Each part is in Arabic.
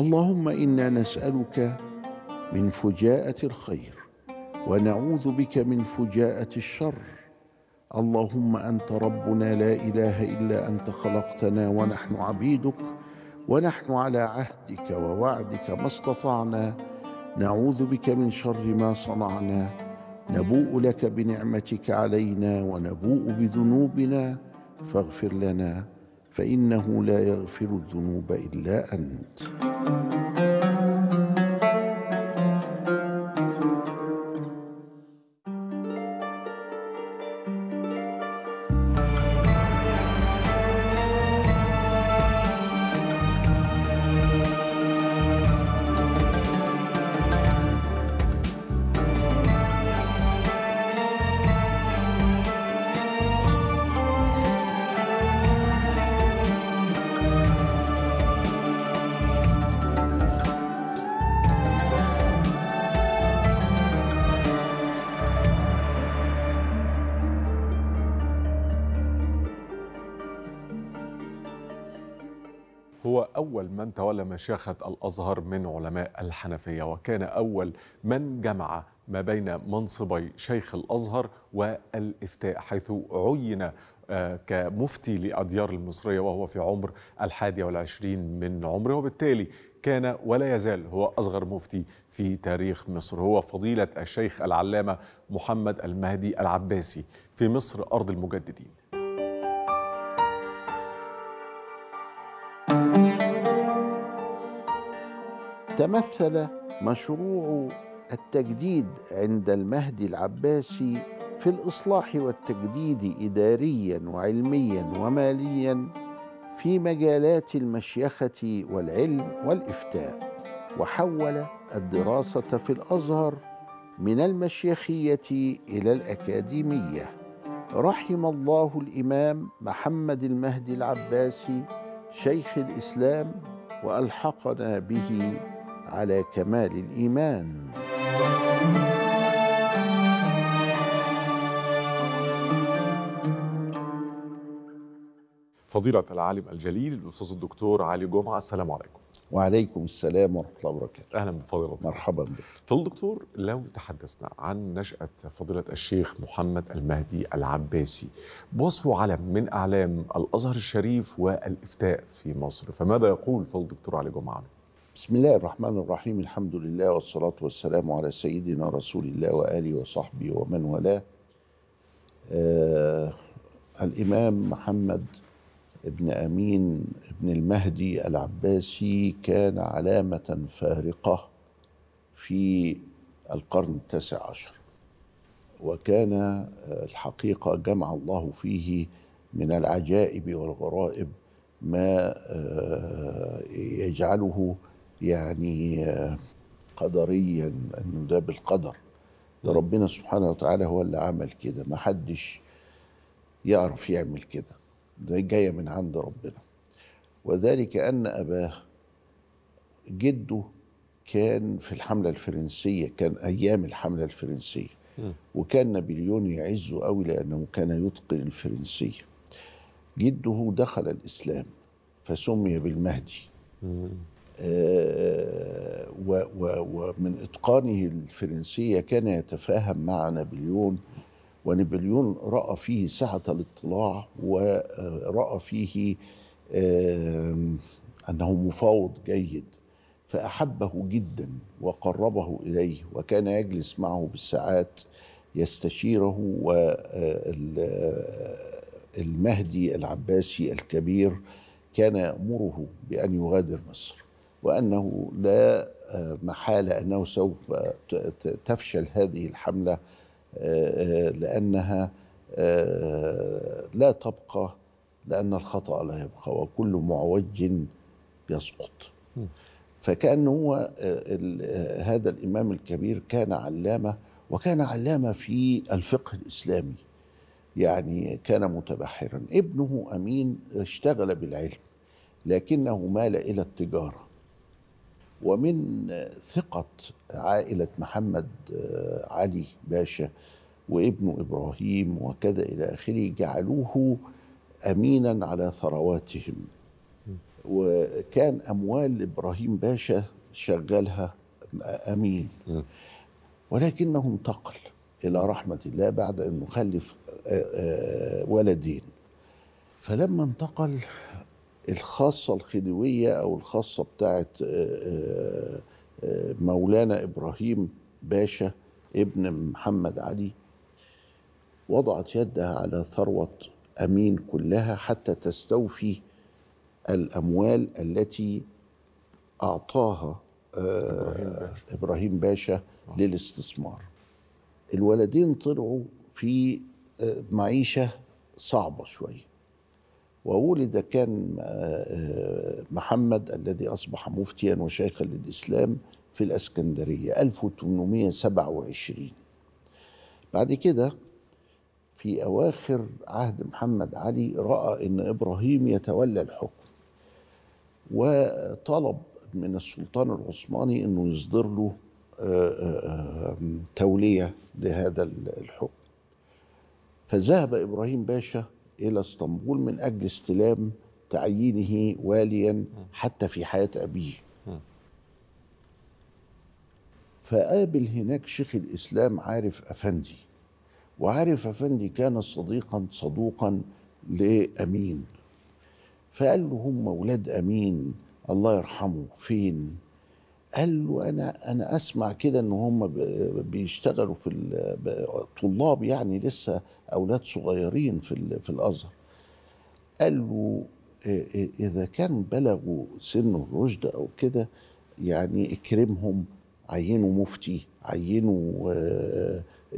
اللهم انا نسالك من فجاءه الخير ونعوذ بك من فجاءه الشر اللهم انت ربنا لا اله الا انت خلقتنا ونحن عبيدك ونحن على عهدك ووعدك ما استطعنا نعوذ بك من شر ما صنعنا نبوء لك بنعمتك علينا ونبوء بذنوبنا فاغفر لنا فانه لا يغفر الذنوب الا انت Thank you. أول من تولى مشيخة الأزهر من علماء الحنفية وكان أول من جمع ما بين منصبي شيخ الأزهر والإفتاء حيث عين آه، كمفتي لأديار المصرية وهو في عمر الحادي والعشرين من عمره وبالتالي كان ولا يزال هو أصغر مفتي في تاريخ مصر هو فضيلة الشيخ العلامة محمد المهدي العباسي في مصر أرض المجددين تمثل مشروع التجديد عند المهدي العباسي في الاصلاح والتجديد اداريا وعلميا وماليا في مجالات المشيخه والعلم والافتاء وحول الدراسه في الازهر من المشيخيه الى الاكاديميه رحم الله الامام محمد المهدي العباسي شيخ الاسلام والحقنا به على كمال الايمان فضيلة العالم الجليل الأستاذ الدكتور علي جمعة السلام عليكم وعليكم السلام ورحمة الله وبركاته أهلا بفضيلة مرحبا بك فضيلة الدكتور لو تحدثنا عن نشأة فضيلة الشيخ محمد المهدي العباسي بوصفه علم من أعلام الأزهر الشريف والإفتاء في مصر فماذا يقول فضل الدكتور علي جمعة عنه؟ بسم الله الرحمن الرحيم الحمد لله والصلاة والسلام على سيدنا رسول الله وآله وصحبه ومن والاه آه الإمام محمد ابن أمين ابن المهدي العباسي كان علامة فارقة في القرن التاسع عشر وكان آه، الحقيقة جمع الله فيه من العجائب والغرائب ما آه، يجعله يعني آه، قدريا انه ده بالقدر ده ربنا سبحانه وتعالى هو اللي عمل كده ما حدش يعرف يعمل كده ده جاية من عند ربنا وذلك أن أباه جده كان في الحملة الفرنسية كان أيام الحملة الفرنسية وكان نابليون يعزه قوي لأنه كان يتقن الفرنسية جده دخل الإسلام فسمي بالمهدي آه، ومن إتقانه الفرنسية كان يتفاهم مع نابليون ونابليون رأى فيه سعة الاطلاع ورأى فيه آه، أنه مفاوض جيد فأحبه جدا وقربه إليه وكان يجلس معه بالساعات يستشيره والمهدي العباسي الكبير كان يأمره بأن يغادر مصر وأنه لا آه، محالة أنه سوف تفشل هذه الحملة آه، آه، لأنها لا تبقى لأن الخطأ لا يبقى وكل معوج يسقط فكأن هو هذا الإمام الكبير كان علامة وكان علامة في الفقه الإسلامي يعني كان متبحرا ابنه أمين اشتغل بالعلم لكنه مال إلى التجارة ومن ثقة عائلة محمد آه، علي باشا وابنه إبراهيم وكذا إلى آخره جعلوه أمينا على ثرواتهم وكان أموال إبراهيم باشا شغلها أمين ولكنه انتقل إلى رحمة الله بعد أنه خلف آه، آه، ولدين فلما انتقل الخاصة الخديوية أو الخاصة بتاعة آه، آه، آه، مولانا إبراهيم باشا ابن محمد علي وضعت يدها على ثروة أمين كلها حتى تستوفي الأموال التي أعطاها إبراهيم باشا, إبراهيم باشا للاستثمار الولدين طلعوا في معيشة صعبة شوية وولد كان آه، آه، محمد الذي أصبح مفتيا وشيخا للإسلام في الأسكندرية 1827 بعد كده في أواخر عهد محمد علي رأى أن إبراهيم يتولى الحكم وطلب من السلطان العثماني أنه يصدر له آه، تولية لهذا الحكم فذهب إبراهيم باشا إلى اسطنبول من أجل استلام تعيينه واليا حتى في حياة أبيه فقابل هناك شيخ الإسلام عارف أفندي وعارف أفندي كان صديقا صدوقا لأمين فقال له هم أولاد أمين الله يرحمه فين قال له انا انا اسمع كده ان هم بيشتغلوا في طلاب يعني لسه اولاد صغيرين في في الازهر قال له اذا كان بلغوا سن الرشد او كده يعني اكرمهم عينه مفتي عينه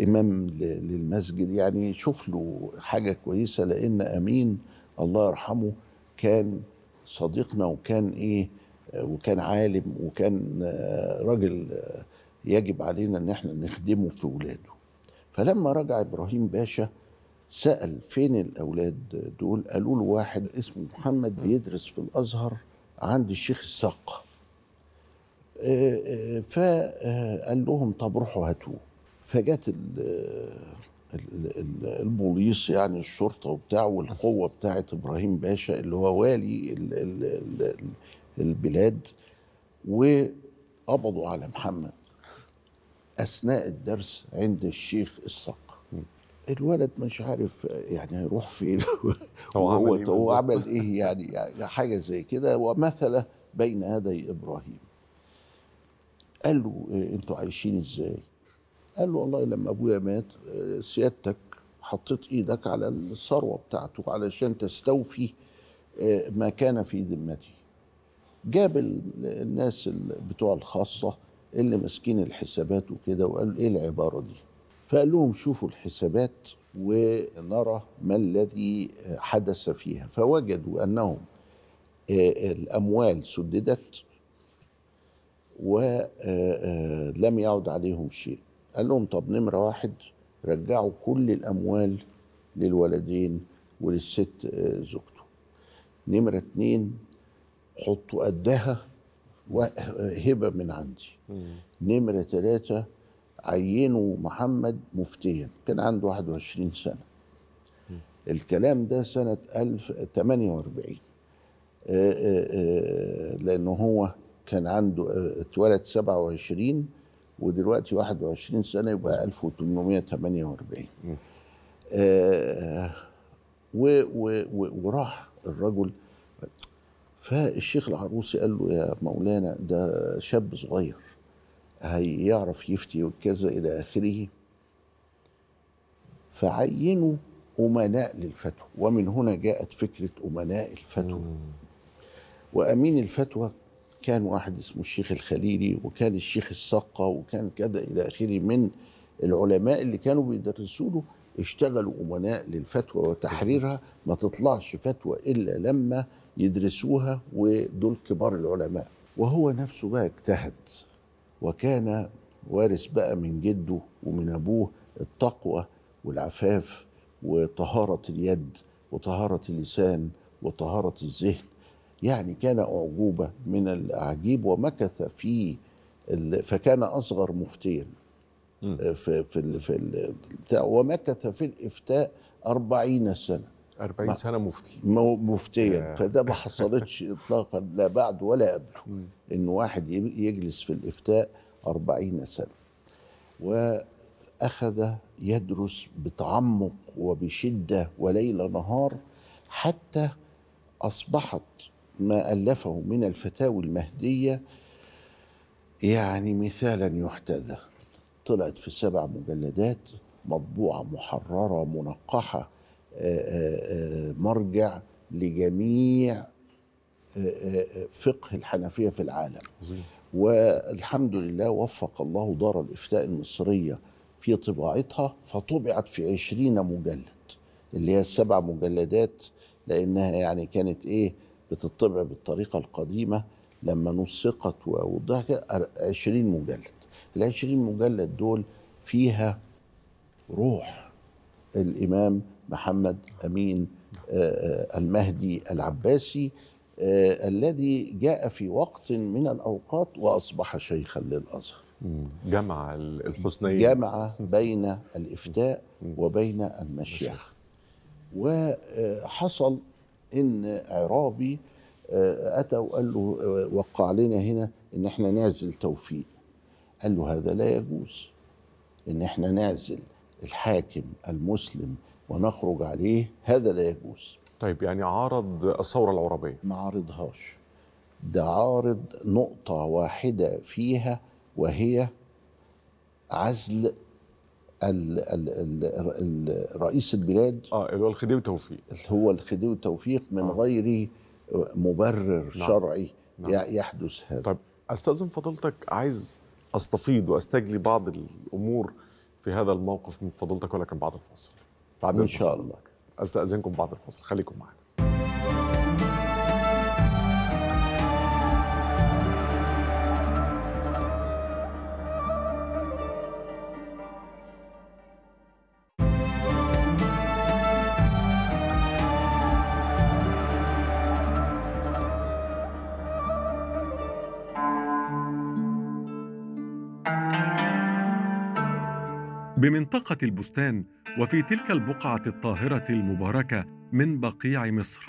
امام للمسجد يعني شوف له حاجه كويسه لان امين الله يرحمه كان صديقنا وكان ايه وكان عالم وكان آه، راجل آه، يجب علينا ان احنا نخدمه في ولاده فلما رجع ابراهيم باشا سال فين الاولاد دول قالوا له واحد اسمه محمد بيدرس في الازهر عند الشيخ الساق آه، فقال لهم طب روحوا هاتوه فجت البوليس يعني الشرطه وبتاع والقوه بتاعه ابراهيم باشا اللي هو والي البلاد وقبضوا على محمد اثناء الدرس عند الشيخ الصق الولد مش عارف يعني هيروح فين هو عمل, هو إيه عمل ايه يعني, يعني حاجه زي كده ومثل بين يدي ابراهيم قال له إيه، انتوا عايشين ازاي قال له والله لما ابويا مات آه، سيادتك حطيت ايدك على الثروه بتاعته علشان تستوفي آه، ما كان في ذمتي جاب الناس بتوع الخاصه اللي ماسكين الحسابات وكده وقال ايه العباره دي فقال لهم شوفوا الحسابات ونرى ما الذي حدث فيها فوجدوا انهم آه، الاموال سددت ولم يعد عليهم شيء قال لهم طب نمره واحد رجعوا كل الاموال للولدين وللست آه، زوجته نمره اتنين حطوا قدها هبه من عندي نمره ثلاثه عينوا محمد مفتيا كان عنده 21 سنه الكلام ده سنه 1048 آه، آه، لان هو كان عنده اتولد 27 ودلوقتي 21 سنه يبقى 1848 آه و و و وراح الرجل فالشيخ العروسي قال له يا مولانا ده شاب صغير هيعرف يفتي وكذا الى اخره فعينوا امناء للفتوى ومن هنا جاءت فكره امناء الفتوى وامين الفتوى كان واحد اسمه الشيخ الخليلي وكان الشيخ السقة وكان كذا إلى آخره من العلماء اللي كانوا بيدرسوا له اشتغلوا أمناء للفتوى وتحريرها ما تطلعش فتوى إلا لما يدرسوها ودول كبار العلماء وهو نفسه بقى اجتهد وكان وارث بقى من جده ومن أبوه التقوى والعفاف وطهارة اليد وطهارة اللسان وطهارة الذهن يعني كان أعجوبة من الأعجيب ومكث فيه فكان أصغر مفتيا آه، في في في ومكث في الإفتاء أربعين سنة أربعين سنة مفتي مفتيا فده ما حصلتش إطلاقا لا بعد ولا قبله إن واحد يجلس في الإفتاء أربعين سنة وأخذ يدرس بتعمق وبشدة وليل نهار حتى أصبحت ما ألفه من الفتاوي المهدية يعني مثالا يحتذى طلعت في سبع مجلدات مطبوعة محررة منقحة آه، آه، آه، مرجع لجميع فقه الحنفية في العالم عظيم. والحمد لله وفق الله دار الإفتاء المصرية في طباعتها فطبعت في عشرين مجلد اللي هي السبع مجلدات لأنها يعني كانت إيه بتطبع بالطريقه القديمه لما نسقت ووضعت 20 مجلد ال 20 مجلد دول فيها روح الامام محمد امين آه، آه، المهدي العباسي آه، الذي جاء في وقت من الاوقات واصبح شيخا للازهر جمع الحسنين جمع بين الافتاء وبين المشيخه وحصل ان عرابي اتى آه، وقال له آه، وقع لنا هنا ان احنا نعزل توفيق قال له هذا لا يجوز ان احنا نعزل الحاكم المسلم ونخرج عليه هذا لا يجوز طيب يعني عارض الثورة العربية ما عارضهاش ده عارض نقطة واحدة فيها وهي عزل رئيس البلاد اه اللي هو الخديوي توفيق اللي هو الخديوي توفيق من آه. غير مبرر نعم. شرعي نعم. يحدث هذا طيب استاذن فضيلتك عايز استفيض واستجلي بعض الامور في هذا الموقف من فضيلتك ولكن بعد الفاصل بعد ان شاء الله استاذنكم بعد الفاصل خليكم معنا بمنطقة البستان وفي تلك البقعة الطاهرة المباركة من بقيع مصر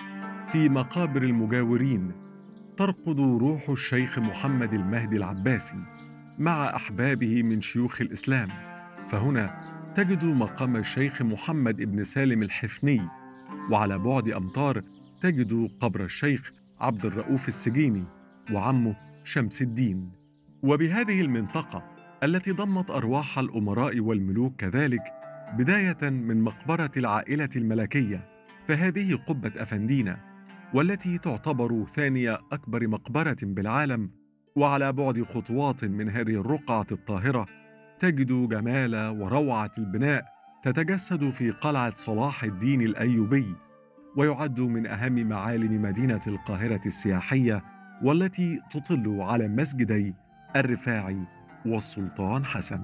في مقابر المجاورين ترقد روح الشيخ محمد المهدي العباسي مع أحبابه من شيوخ الإسلام فهنا تجد مقام الشيخ محمد ابن سالم الحفني وعلى بعد أمتار تجد قبر الشيخ عبد الرؤوف السجيني وعمه شمس الدين وبهذه المنطقة التي ضمت أرواح الأمراء والملوك كذلك بداية من مقبرة العائلة الملكية فهذه قبة أفندينا والتي تعتبر ثانية أكبر مقبرة بالعالم وعلى بعد خطوات من هذه الرقعة الطاهرة تجد جمال وروعة البناء تتجسد في قلعة صلاح الدين الأيوبي ويعد من أهم معالم مدينة القاهرة السياحية والتي تطل على مسجدي الرفاعي والسلطان حسن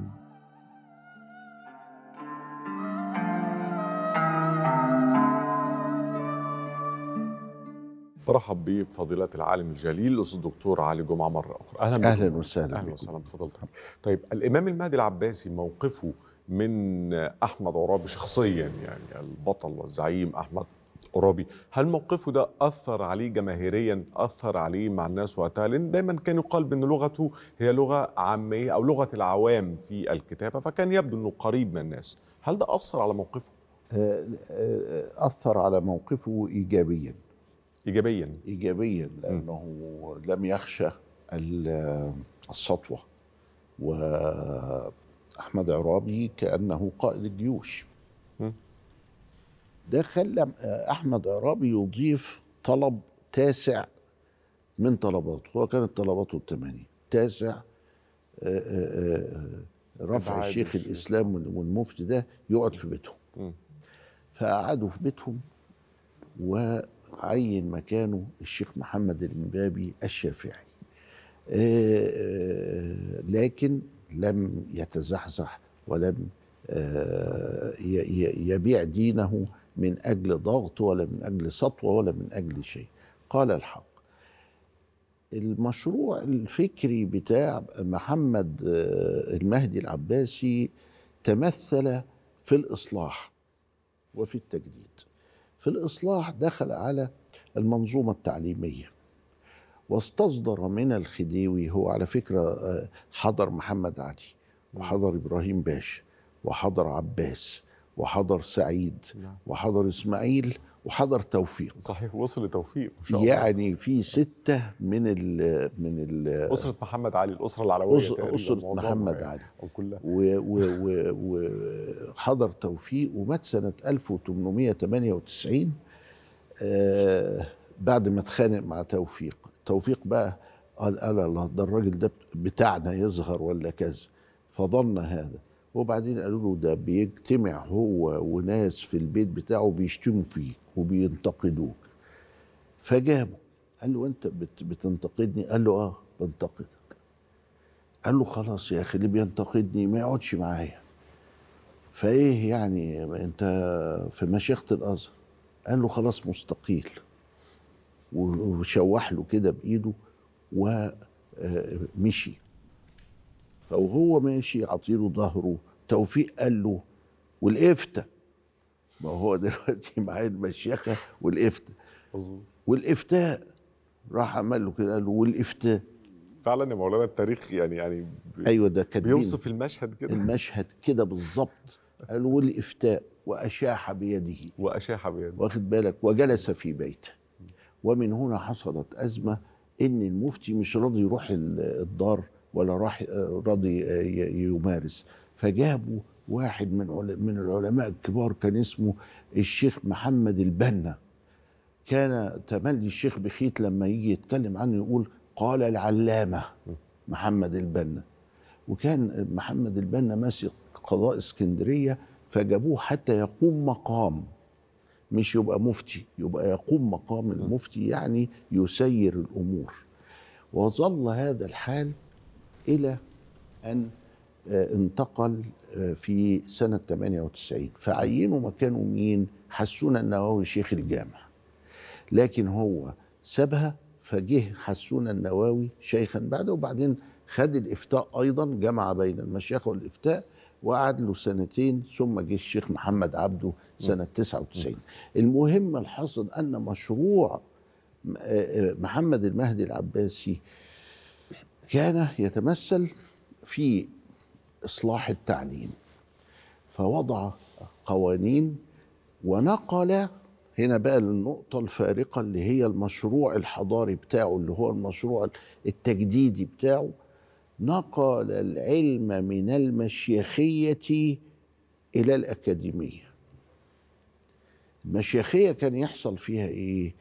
برحب بفضيلة العالم الجليل الأستاذ الدكتور علي جمعة مرة أخرى أهلا بكم أهلا وسهلا أهلا وسهلا بفضلتك طيب،, طيب الإمام المهدي العباسي موقفه من أحمد عرابي شخصيا يعني البطل والزعيم أحمد قرابي هل موقفه ده أثر عليه جماهيريا أثر عليه مع الناس وقتها لأن دايما كان يقال بأن لغته هي لغة عامية أو لغة العوام في الكتابة فكان يبدو أنه قريب من الناس هل ده أثر على موقفه؟ آه، آه، آه، أثر على موقفه إيجابيا إيجابيا إيجابيا لأنه م. لم يخشى السطوة وأحمد عرابي كأنه قائد الجيوش ده آه، خلى احمد عرابي يضيف طلب تاسع من طلباته هو كانت طلباته الثمانيه تاسع آه، آه، رفع الشيخ الاسلام والمفتي ده يقعد في بيتهم فقعدوا في بيتهم وعين مكانه الشيخ محمد المبابي الشافعي لكن لم يتزحزح ولم يبيع دينه من أجل ضغط ولا من أجل سطوة ولا من أجل شيء قال الحق المشروع الفكري بتاع محمد آه، المهدي العباسي تمثل في الإصلاح وفي التجديد في الإصلاح دخل على المنظومة التعليمية واستصدر من الخديوي هو على فكرة آه، حضر محمد علي وحضر إبراهيم باشا وحضر عباس وحضر سعيد نعم. وحضر اسماعيل وحضر توفيق صحيح وصل لتوفيق شاء الله يعني في ستة من ال من ال أسرة محمد علي الأسرة العلوية أسرة, أسرة محمد يعني. علي وحضر توفيق ومات سنة 1898 آه بعد ما اتخانق مع توفيق توفيق بقى قال ألا الله ده الراجل ده بتاعنا يظهر ولا كذا فظن هذا وبعدين قالوا له ده بيجتمع هو وناس في البيت بتاعه بيشتموا فيك وبينتقدوك فجابه قال له انت بتنتقدني قال له اه بنتقدك قال له خلاص يا اخي اللي بينتقدني ما يقعدش معايا فايه يعني انت في مشيخه الازهر قال له خلاص مستقيل وشوح له كده بايده ومشي آه، فوهو ماشي عطيله ظهره توفيق قال له والافتة ما هو دلوقتي معاه المشيخة والافتة والافتاء راح عمل له كده قال له والافتاء فعلا يا مولانا التاريخ يعني يعني ايوه ده كان بيوصف المشهد كده المشهد كده بالظبط قال والافتاء واشاح بيده واشاح بيده واخد بالك وجلس في بيته ومن هنا حصلت ازمه ان المفتي مش راضي يروح الدار ولا راح آه، راضي آه، يمارس فجابوا واحد من من العلماء الكبار كان اسمه الشيخ محمد البنا كان تملي الشيخ بخيت لما يجي يتكلم عنه يقول قال العلامه محمد البنا وكان محمد البنا ماسك قضاء اسكندريه فجابوه حتى يقوم مقام مش يبقى مفتي يبقى يقوم مقام المفتي يعني يسير الامور وظل هذا الحال إلى أن آه، انتقل آه، في سنة 98 فعينوا مكانه مين حسون النووي شيخ الجامع لكن هو سابها فجه حسون النووي شيخا بعده وبعدين خد الإفتاء أيضا جمع بين المشيخة والإفتاء وقعد له سنتين ثم جه الشيخ محمد عبده سنة 99 المهم الحاصل أن مشروع آه، محمد المهدي العباسي كان يتمثل في اصلاح التعليم فوضع قوانين ونقل هنا بقى النقطة الفارقة اللي هي المشروع الحضاري بتاعه اللي هو المشروع التجديدي بتاعه نقل العلم من المشيخية إلى الأكاديمية المشيخية كان يحصل فيها إيه؟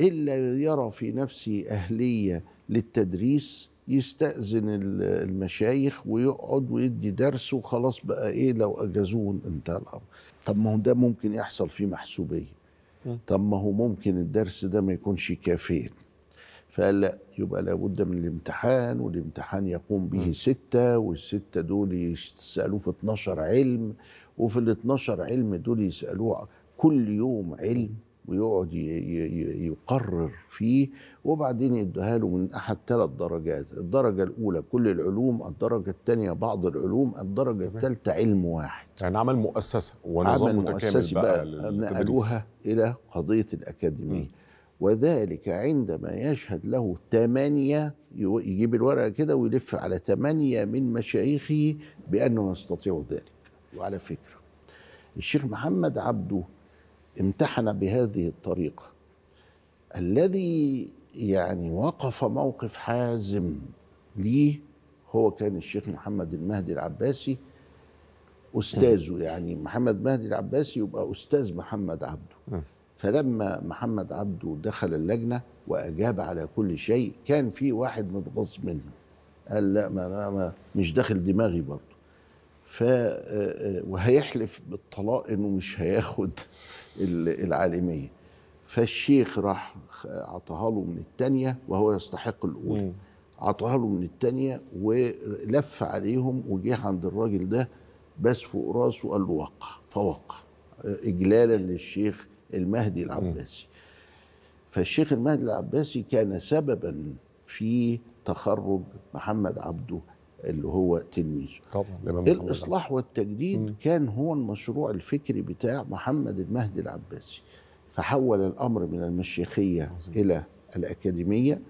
إلا يرى في نفسه أهلية للتدريس يستأذن المشايخ ويقعد ويدي درس وخلاص بقى ايه لو اجازوه انتهى الامر طب ما هو ده ممكن يحصل فيه محسوبيه طب ما هو ممكن الدرس ده ما يكونش كافيا فقال لا يبقى لابد من الامتحان والامتحان يقوم به ستة والستة دول يسألوه في 12 علم وفي ال 12 علم دول يسألوه كل يوم علم ويقعد يقرر فيه وبعدين يديها له من احد ثلاث درجات الدرجه الاولى كل العلوم الدرجه الثانيه بعض العلوم الدرجه الثالثه علم واحد يعني عمل مؤسسه ونظام عمل متكامل بقى, بقى نقلوها الى قضيه الاكاديميه م. وذلك عندما يشهد له ثمانية يجيب الورقة كده ويلف على ثمانية من مشايخه بأنه يستطيع ذلك وعلى فكرة الشيخ محمد عبده امتحن بهذه الطريقه الذي يعني وقف موقف حازم ليه هو كان الشيخ محمد المهدي العباسي استاذه يعني محمد مهدي العباسي يبقى استاذ محمد عبده فلما محمد عبده دخل اللجنه واجاب على كل شيء كان في واحد متغص منه قال لا ما ما مش داخل دماغي برضه ف آه، آه، وهيحلف بالطلاق انه مش هياخد العالميه فالشيخ راح عطاها له من الثانيه وهو يستحق الاولى عطاها له من الثانيه ولف عليهم وجه عند الراجل ده بس فوق راسه قال له وقع فوقع اجلالا للشيخ المهدي العباسي فالشيخ المهدي العباسي كان سببا في تخرج محمد عبده اللي هو تلميذه طبعا الاصلاح والتجديد م. كان هو المشروع الفكري بتاع محمد المهدي العباسي فحول الامر من المشيخيه عظيم. الى الاكاديميه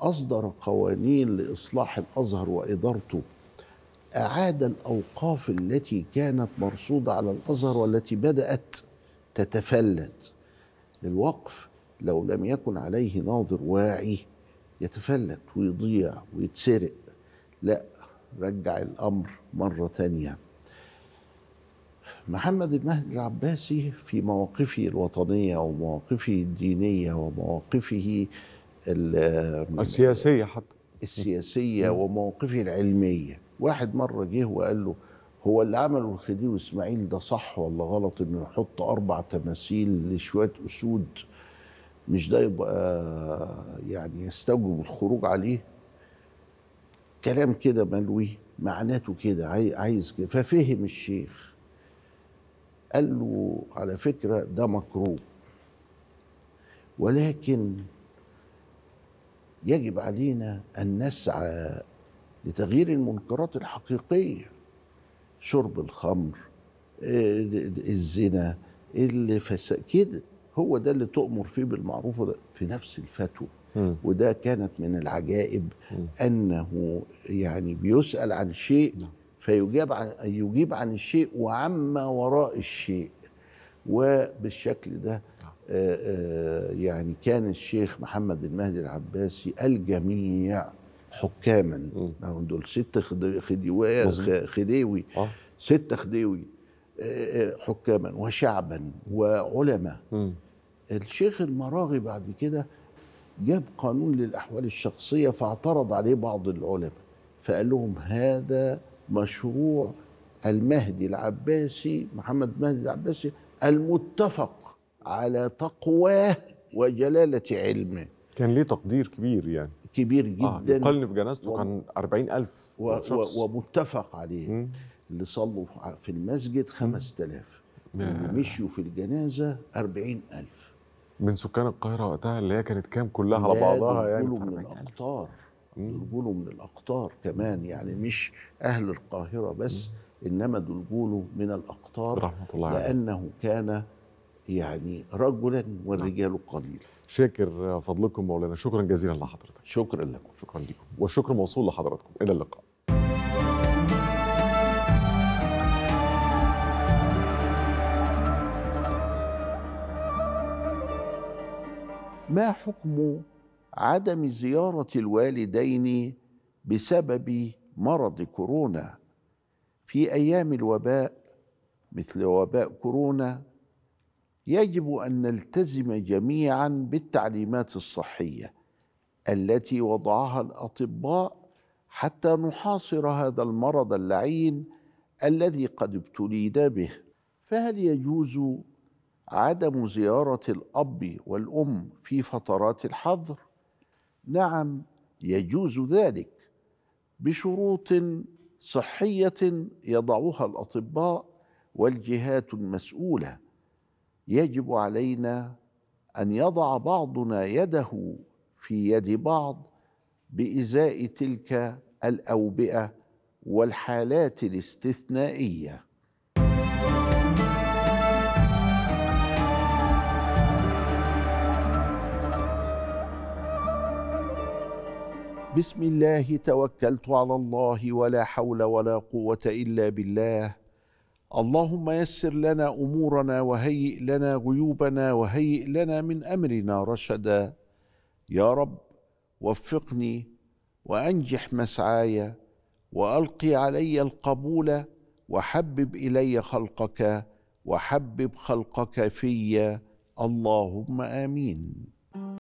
اصدر قوانين لاصلاح الازهر وادارته اعاد الاوقاف التي كانت مرصوده على الازهر والتي بدات تتفلت للوقف لو لم يكن عليه ناظر واعي يتفلت ويضيع ويتسرق لا رجع الأمر مرة تانية محمد المهدي العباسي في مواقفه الوطنية ومواقفه الدينية ومواقفه السياسية حتى السياسية ومواقفه العلمية واحد مرة جه وقال له هو اللي عمله الخديوي اسماعيل ده صح ولا غلط انه يحط اربع تماثيل لشويه اسود مش ده يبقى آه، يعني يستوجب الخروج عليه كلام كده ملوي معناته كده عايز كده ففهم الشيخ قال له على فكرة ده مكروه ولكن يجب علينا أن نسعى لتغيير المنكرات الحقيقية شرب الخمر آه، الزنا الفساد كده هو ده اللي تؤمر فيه بالمعروف في نفس الفتوى وده كانت من العجائب م. انه يعني بيسال عن شيء نعم. فيجاب عن يجيب عن الشيء وعما وراء الشيء وبالشكل ده آآ نعم. آآ آه، آه، يعني كان الشيخ محمد المهدي العباسي الجميع حكاما نعم، دول ست خديوي خديوي آه. ست خديوي حكاما وشعبا وعلماء الشيخ المراغي بعد كده جاب قانون للأحوال الشخصية فاعترض عليه بعض العلماء فقال لهم هذا مشروع المهدي العباسي محمد مهدي العباسي المتفق على تقواه وجلالة علمه كان ليه تقدير كبير يعني كبير آه، جدا آه يقال في جنازته و... كان 40000 و... و... ومتفق عليه مم. اللي صلوا في المسجد 5000 مشوا في الجنازة 40000 من سكان القاهره وقتها اللي هي كانت كام كلها على بعضها يعني دول من الاقطار دول من الاقطار كمان يعني مش اهل القاهره بس انما دول من الاقطار رحمه الله لانه يعني. كان يعني رجلا والرجال نعم. قليل شاكر فضلكم مولانا شكرا جزيلا لحضرتك شكرا لكم شكرا لكم والشكر موصول لحضراتكم الى اللقاء ما حكم عدم زيارة الوالدين بسبب مرض كورونا في أيام الوباء مثل وباء كورونا يجب أن نلتزم جميعا بالتعليمات الصحية التي وضعها الأطباء حتى نحاصر هذا المرض اللعين الذي قد ابتلينا به فهل يجوز عدم زيارة الأب والأم في فترات الحظر نعم يجوز ذلك بشروط صحية يضعها الأطباء والجهات المسؤولة يجب علينا أن يضع بعضنا يده في يد بعض بإزاء تلك الأوبئة والحالات الاستثنائيه بسم الله توكلت على الله ولا حول ولا قوه الا بالله اللهم يسر لنا امورنا وهيئ لنا غيوبنا وهيئ لنا من امرنا رشدا يا رب وفقني وانجح مسعاي والقي علي القبول وحبب الي خلقك وحبب خلقك في اللهم امين